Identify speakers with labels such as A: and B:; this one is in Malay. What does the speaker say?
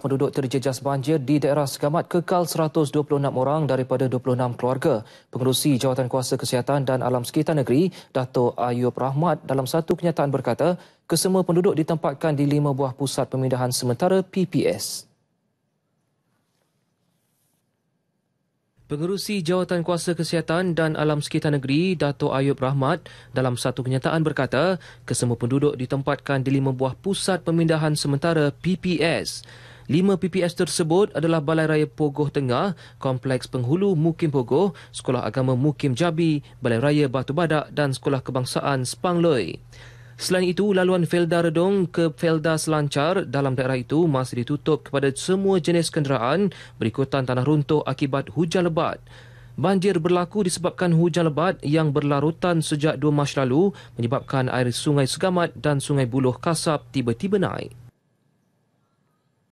A: Penduduk terjejas banjir di daerah Segamat kekal 126 orang daripada 26 keluarga. Pengerusi Jawatan Kuasa Kesihatan dan Alam Sekitar Negeri, Dato' Ayub Rahmat dalam satu kenyataan berkata, kesemua penduduk ditempatkan di lima buah pusat pemindahan sementara PPS. Pengerusi Jawatan Kuasa Kesihatan dan Alam Sekitar Negeri, Dato' Ayub Rahmat dalam satu kenyataan berkata, kesemua penduduk ditempatkan di lima buah pusat pemindahan sementara PPS. Lima PPS tersebut adalah Balai Raya Pogoh Tengah, Kompleks Penghulu Mukim Pogoh, Sekolah Agama Mukim Jabi, Balai Raya Batu Badak dan Sekolah Kebangsaan Spangloi. Selain itu, laluan Felda Redong ke Felda Selancar dalam daerah itu masih ditutup kepada semua jenis kenderaan berikutan tanah runtuh akibat hujan lebat. Banjir berlaku disebabkan hujan lebat yang berlarutan sejak 2 Mac lalu menyebabkan air sungai Segamat dan sungai Buloh Kasap tiba-tiba naik.